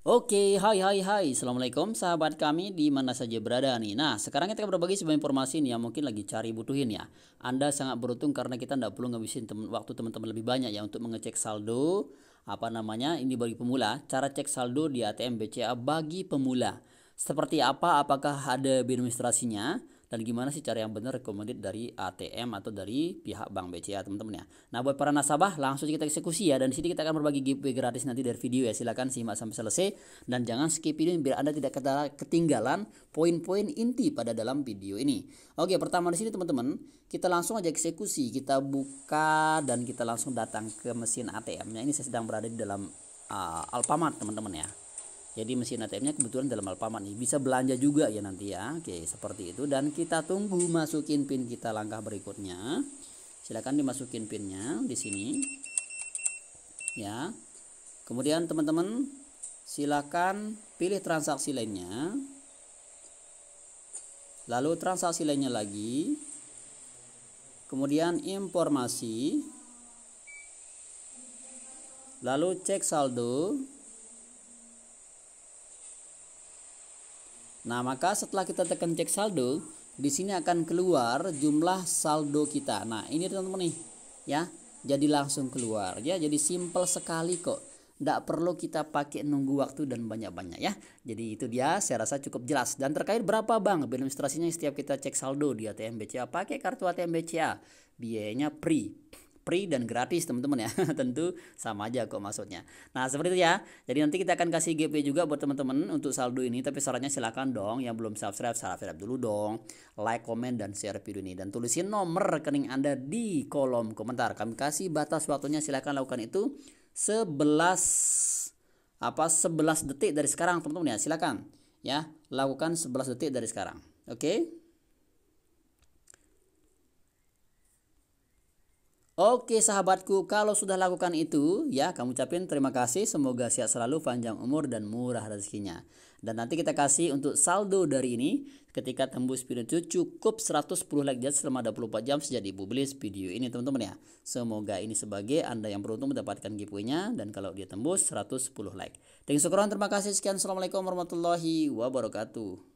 Oke, hai hai hai Assalamualaikum sahabat kami di mana saja berada nih Nah sekarang kita berbagi sebuah informasi nih yang mungkin lagi cari butuhin ya Anda sangat beruntung karena kita tidak perlu ngabisin temen, waktu teman-teman lebih banyak ya Untuk mengecek saldo Apa namanya ini bagi pemula Cara cek saldo di ATM BCA bagi pemula Seperti apa apakah ada administrasinya dan gimana sih cara yang benar recommended dari ATM atau dari pihak bank BCA teman-teman ya. Nah buat para nasabah langsung kita eksekusi ya dan di sini kita akan berbagi giveaway gratis nanti dari video ya silahkan simak sampai selesai dan jangan skip video biar anda tidak ketinggalan poin-poin inti pada dalam video ini. Oke pertama di sini teman-teman kita langsung aja eksekusi kita buka dan kita langsung datang ke mesin ATM-nya ini saya sedang berada di dalam uh, Alfamart teman-teman ya. Jadi mesin ATM-nya kebetulan dalam Alfamart nih. Bisa belanja juga ya nanti ya. Oke, seperti itu dan kita tunggu masukin pin kita langkah berikutnya. Silakan dimasukin pinnya di sini. Ya. Kemudian teman-teman silakan pilih transaksi lainnya. Lalu transaksi lainnya lagi. Kemudian informasi. Lalu cek saldo Nah, maka setelah kita tekan cek saldo, di sini akan keluar jumlah saldo kita. Nah, ini teman-teman nih, ya. Jadi langsung keluar ya. Jadi simple sekali kok. Tidak perlu kita pakai nunggu waktu dan banyak-banyak ya. Jadi itu dia saya rasa cukup jelas. Dan terkait berapa bang demonstrasinya setiap kita cek saldo di ATM BCA pakai kartu ATM BCA. Biayanya free free dan gratis teman-teman ya tentu sama aja kok maksudnya nah seperti itu ya jadi nanti kita akan kasih GP juga buat teman-teman untuk saldo ini tapi syaratnya silakan dong yang belum subscribe subscribe dulu dong like comment, dan share video ini dan tulisin nomor rekening anda di kolom komentar kami kasih batas waktunya silakan lakukan itu 11 apa 11 detik dari sekarang teman-teman ya silakan ya lakukan 11 detik dari sekarang oke okay? Oke sahabatku, kalau sudah lakukan itu, ya kamu ucapin terima kasih, semoga sehat selalu, panjang umur dan murah rezekinya. Dan nanti kita kasih untuk saldo dari ini, ketika tembus video itu cukup 110 like jadi selama 24 jam sejak beli video ini teman-teman ya. Semoga ini sebagai Anda yang beruntung mendapatkan giveaway-nya dan kalau dia tembus 110 like. terima kasih, sekian, Assalamualaikum warahmatullahi wabarakatuh.